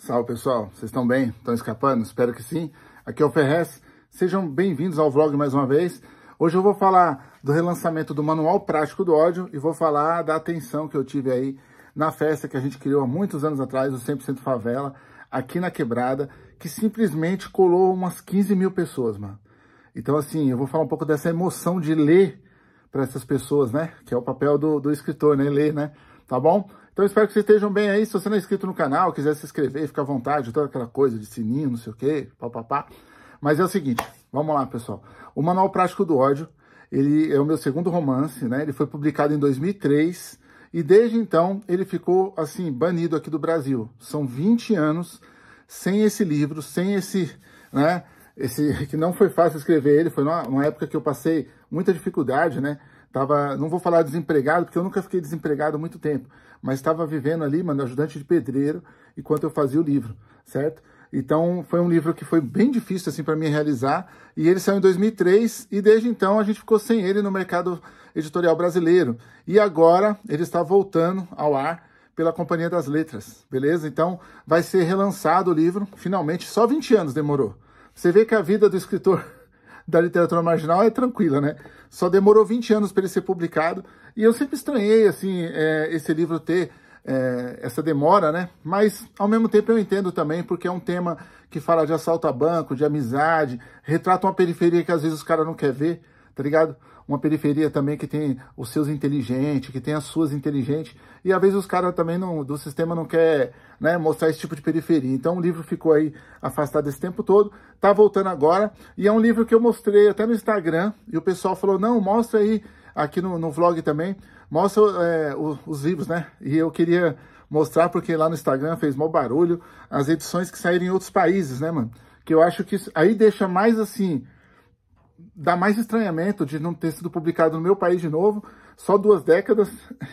Salve pessoal, vocês estão bem? Estão escapando? Espero que sim. Aqui é o Ferrez, sejam bem-vindos ao vlog mais uma vez. Hoje eu vou falar do relançamento do Manual Prático do Ódio e vou falar da atenção que eu tive aí na festa que a gente criou há muitos anos atrás, o 100% Favela, aqui na Quebrada, que simplesmente colou umas 15 mil pessoas, mano. Então assim, eu vou falar um pouco dessa emoção de ler para essas pessoas, né? Que é o papel do, do escritor, né? Ler, né? Tá bom? Então espero que vocês estejam bem aí. Se você não é inscrito no canal, quiser se inscrever, fica à vontade, toda aquela coisa de sininho, não sei o quê, papapá. Mas é o seguinte, vamos lá, pessoal. O Manual Prático do Ódio, ele é o meu segundo romance, né? Ele foi publicado em 2003 e desde então ele ficou assim banido aqui do Brasil. São 20 anos sem esse livro, sem esse, né? Esse que não foi fácil escrever ele, foi numa, numa época que eu passei muita dificuldade, né? Tava, não vou falar desempregado, porque eu nunca fiquei desempregado há muito tempo, mas estava vivendo ali, mano, ajudante de pedreiro, enquanto eu fazia o livro, certo? Então, foi um livro que foi bem difícil, assim, para mim realizar, e ele saiu em 2003, e desde então a gente ficou sem ele no mercado editorial brasileiro. E agora ele está voltando ao ar pela Companhia das Letras, beleza? Então, vai ser relançado o livro, finalmente, só 20 anos demorou. Você vê que a vida do escritor da literatura marginal é tranquila, né? Só demorou 20 anos para ele ser publicado. E eu sempre estranhei, assim, é, esse livro ter é, essa demora, né? Mas, ao mesmo tempo, eu entendo também, porque é um tema que fala de assalto a banco, de amizade, retrata uma periferia que às vezes os caras não querem ver, tá ligado? uma periferia também que tem os seus inteligentes, que tem as suas inteligentes, e às vezes os caras também não, do sistema não quer né, mostrar esse tipo de periferia. Então o livro ficou aí afastado esse tempo todo, tá voltando agora, e é um livro que eu mostrei até no Instagram, e o pessoal falou, não, mostra aí, aqui no, no vlog também, mostra é, eh, os, os livros, né? E eu queria mostrar, porque lá no Instagram fez mau barulho, as edições que saíram em outros países, né, mano? Que eu acho que isso, aí deixa mais assim dá mais estranhamento de não ter sido publicado no meu país de novo, só duas décadas,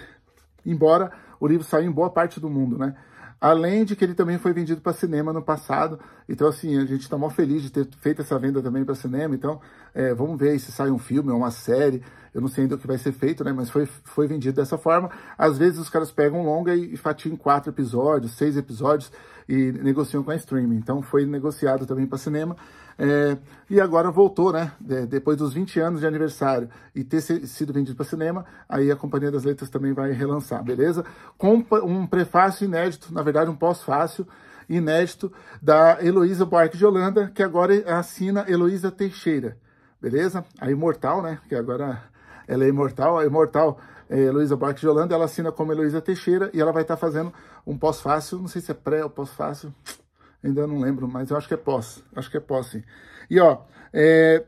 embora o livro saiu em boa parte do mundo, né? Além de que ele também foi vendido para cinema no passado, então assim, a gente está mó feliz de ter feito essa venda também para cinema, então é, vamos ver se sai um filme ou uma série, eu não sei ainda o que vai ser feito, né, mas foi, foi vendido dessa forma. Às vezes os caras pegam longa e, e fatiam quatro episódios, seis episódios, e negociam com a streaming. Então foi negociado também para cinema. É, e agora voltou, né? É, depois dos 20 anos de aniversário e ter sido vendido para cinema, aí a Companhia das Letras também vai relançar, beleza? Com um prefácio inédito, na verdade um pós-fácio inédito, da Heloísa Buarque de Holanda, que agora assina Heloísa Teixeira, beleza? A Imortal, né? Que agora ela é imortal, a Imortal é, Heloísa Buarque de Holanda, ela assina como Heloísa Teixeira e ela vai estar tá fazendo um pós-fácil, não sei se é pré ou pós-fácil, ainda não lembro, mas eu acho que é pós, acho que é pós, sim. E, ó, é,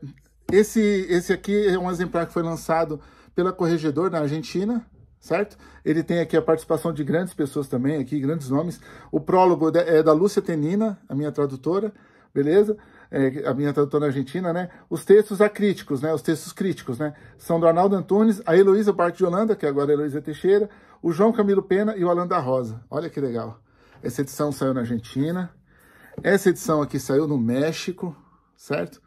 esse, esse aqui é um exemplar que foi lançado pela Corregedor na Argentina, certo? Ele tem aqui a participação de grandes pessoas também, aqui, grandes nomes. O prólogo é da é Lúcia Tenina, a minha tradutora, beleza? é, a minha tradutora é argentina, né? Os textos acríticos, né? Os textos críticos, né? São do Arnaldo Antunes, a Heloísa Bart de Holanda, que agora é Heloísa Teixeira, o João Camilo Pena e o Alan da Rosa. Olha que legal. Essa edição saiu na Argentina. Essa edição aqui saiu no México, certo?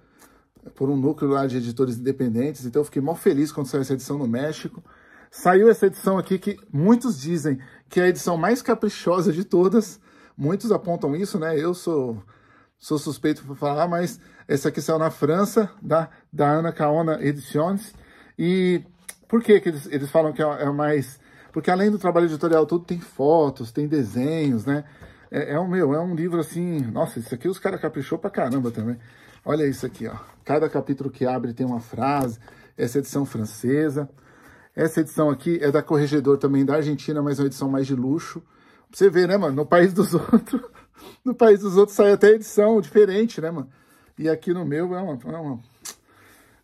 Por um núcleo lá de editores independentes. Então eu fiquei mal feliz quando saiu essa edição no México. Saiu essa edição aqui que muitos dizem que é a edição mais caprichosa de todas. Muitos apontam isso, né? Eu sou sou suspeito por falar, mas essa aqui saiu na França, da, da Ana Caona Ediciones. E por que, que eles, eles falam que é, é mais. Porque além do trabalho editorial todo, tem fotos, tem desenhos, né? É, é um meu, é um livro assim. Nossa, isso aqui os caras caprichou pra caramba também. Olha isso aqui, ó. Cada capítulo que abre tem uma frase. Essa é edição francesa. Essa edição aqui é da Corregedor também da Argentina, mas é uma edição mais de luxo. Pra você ver, né, mano? No país dos outros. no país dos outros sai até edição diferente, né, mano? E aqui no meu é uma. É uma...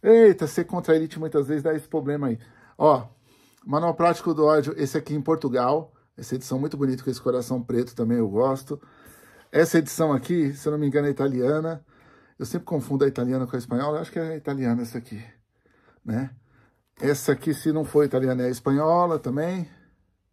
Eita, ser contra a elite muitas vezes dá esse problema aí. Ó, Manual Prático do Ódio, esse aqui em Portugal. Essa edição é muito bonita com esse coração preto também eu gosto. Essa edição aqui, se eu não me engano, é italiana. Eu sempre confundo a italiana com a espanhola. Eu acho que é italiana essa aqui, né? Essa aqui, se não for italiana, é espanhola também,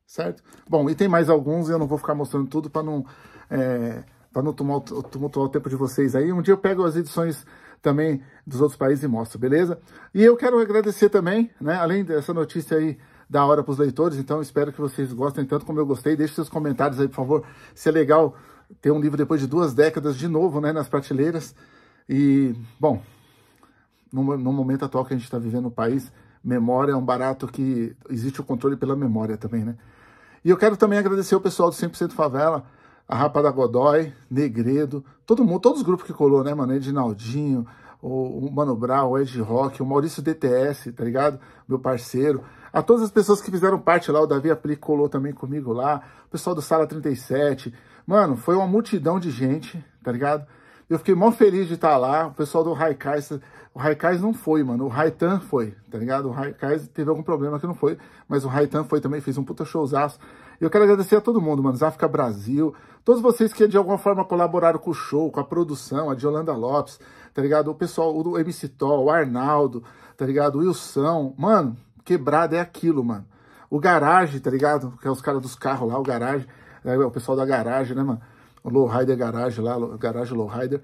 certo? Bom, e tem mais alguns, eu não vou ficar mostrando tudo para não é, para não tumultuar o tempo de vocês aí. Um dia eu pego as edições também dos outros países e mostro, beleza? E eu quero agradecer também, né, além dessa notícia aí da hora para os leitores, então espero que vocês gostem tanto como eu gostei. Deixe seus comentários aí, por favor, se é legal ter um livro depois de duas décadas de novo, né, nas prateleiras. E, bom, no, no momento atual que a gente está vivendo no país, memória é um barato que existe o controle pela memória também, né? E eu quero também agradecer o pessoal do 100% Favela, a Rapada Godoy, Negredo, todo mundo, todos os grupos que colou, né, mano? Edinaldinho, o Mano Brau, o Ed Rock, o Maurício DTS, tá ligado? Meu parceiro. A todas as pessoas que fizeram parte lá, o Davi Apli colou também comigo lá, o pessoal do Sala 37. Mano, foi uma multidão de gente, tá ligado? Eu fiquei mó feliz de estar tá lá, o pessoal do Raikais, o Raikais não foi, mano, o Raitan foi, tá ligado? O Raikais teve algum problema que não foi, mas o Raitan foi também, fez um puta showzaço. Eu quero agradecer a todo mundo, mano, Zafka Brasil, todos vocês que de alguma forma colaboraram com o show, com a produção, a Diolanda Lopes, tá ligado? O pessoal, o MC Tol, o Arnaldo, tá ligado? O Wilson, mano, quebrada é aquilo, mano. O Garage, tá ligado? Que é os caras dos carros lá, o Garage, é o pessoal da Garage, né, mano? O Lowrider Garage lá, Garage Lowrider.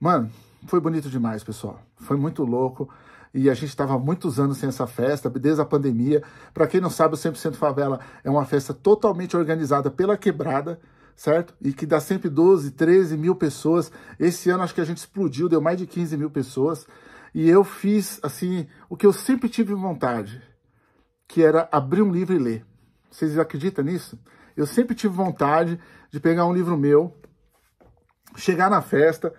Mano, foi bonito demais, pessoal. Foi muito louco e a gente estava muitos anos sem essa festa, desde a pandemia. Para quem não sabe, o 100% Favela é uma festa totalmente organizada pela Quebrada, certo? E que dá sempre 12, 13 mil pessoas. Esse ano acho que a gente explodiu, deu mais de 15 mil pessoas. E eu fiz, assim, o que eu sempre tive vontade, que era abrir um livro e ler. Vocês acreditam nisso? Eu sempre tive vontade de pegar um livro meu, chegar na festa,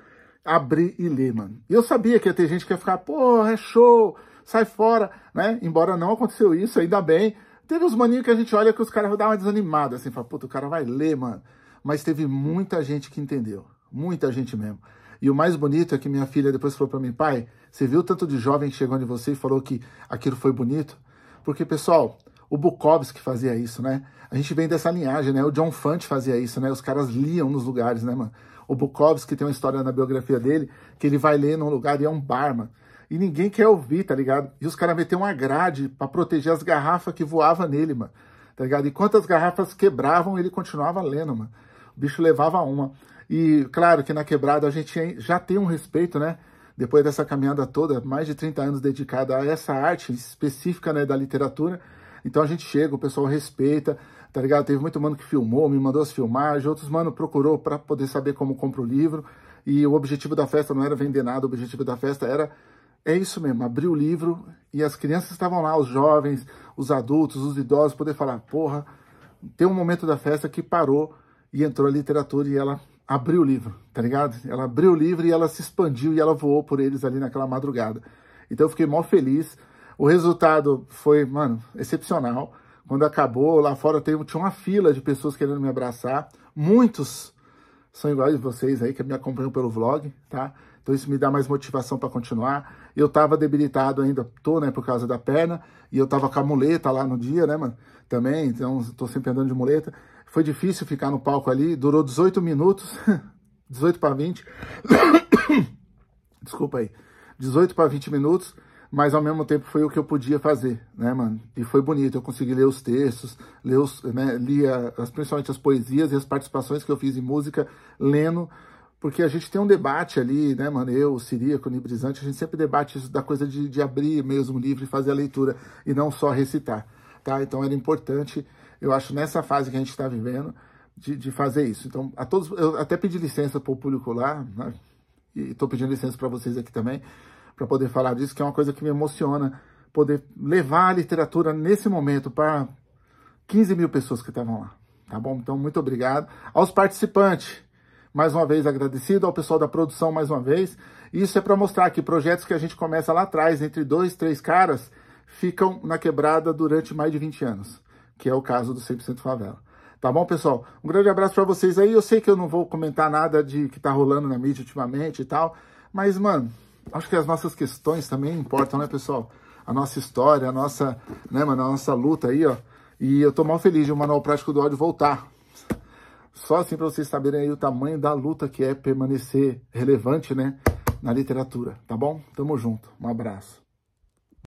abrir e ler, mano. eu sabia que ia ter gente que ia ficar, porra, é show, sai fora, né? Embora não aconteceu isso, ainda bem. Teve uns maninhos que a gente olha que os caras dão uma desanimada, assim, fala, puta, o cara vai ler, mano. Mas teve muita gente que entendeu, muita gente mesmo. E o mais bonito é que minha filha depois falou para mim, pai, você viu tanto de jovem que chegou em você e falou que aquilo foi bonito? Porque, pessoal, o Bukowski fazia isso, né? A gente vem dessa linhagem, né? O John Fante fazia isso, né? Os caras liam nos lugares, né, mano? O Bukowski tem uma história na biografia dele que ele vai ler num lugar e é um barman. E ninguém quer ouvir, tá ligado? E os caras meteram uma grade para proteger as garrafas que voavam nele, mano. Tá ligado? E quantas garrafas quebravam, ele continuava lendo, mano. O bicho levava uma. E claro que na quebrada a gente já tem um respeito, né? Depois dessa caminhada toda, mais de 30 anos dedicada a essa arte específica né, da literatura. Então a gente chega, o pessoal respeita, tá ligado? Teve muito mano que filmou, me mandou as filmagens, outros mano procurou para poder saber como compra o livro, e o objetivo da festa não era vender nada, o objetivo da festa era é isso mesmo, abrir o livro e as crianças estavam lá, os jovens, os adultos, os idosos, poder falar, porra, tem um momento da festa que parou e entrou a literatura e ela abriu o livro, tá ligado? Ela abriu o livro e ela se expandiu e ela voou por eles ali naquela madrugada. Então eu fiquei mó feliz. O resultado foi, mano, excepcional. Quando acabou, lá fora teve, tinha uma fila de pessoas querendo me abraçar. Muitos são iguais vocês aí que me acompanham pelo vlog, tá? Então isso me dá mais motivação para continuar. Eu tava debilitado ainda, tô, né, por causa da perna, e eu tava com a muleta lá no dia, né, mano? Também, então tô sempre andando de muleta. Foi difícil ficar no palco ali, durou 18 minutos, 18 para 20. Desculpa aí. 18 para 20 minutos mas ao mesmo tempo foi o que eu podia fazer, né, mano? E foi bonito, eu consegui ler os textos, ler os, né, lia as, principalmente as poesias e as participações que eu fiz em música, lendo, porque a gente tem um debate ali, né, mano? Eu, o Siríaco, o Nibrizante, a gente sempre debate isso da coisa de, de abrir mesmo o livro e fazer a leitura, e não só recitar, tá? Então era importante, eu acho, nessa fase que a gente está vivendo, de, de, fazer isso. Então, a todos, eu até pedi licença para o público lá, né? e estou pedindo licença para vocês aqui também, para poder falar disso, que é uma coisa que me emociona, poder levar a literatura nesse momento para 15 mil pessoas que estavam lá. Tá bom? Então, muito obrigado. Aos participantes, mais uma vez agradecido, ao pessoal da produção, mais uma vez. Isso é para mostrar que projetos que a gente começa lá atrás, entre dois, três caras, ficam na quebrada durante mais de 20 anos, que é o caso do 100% Favela. Tá bom, pessoal? Um grande abraço para vocês aí. Eu sei que eu não vou comentar nada de que tá rolando na mídia ultimamente e tal, mas, mano, acho que as nossas questões também importam, né, pessoal? A nossa história, a nossa, né, mano, a nossa luta aí, ó. E eu tô mal feliz de o Manual Prático do Ódio voltar. Só assim para vocês saberem aí o tamanho da luta que é permanecer relevante, né, na literatura, tá bom? Tamo junto. Um abraço.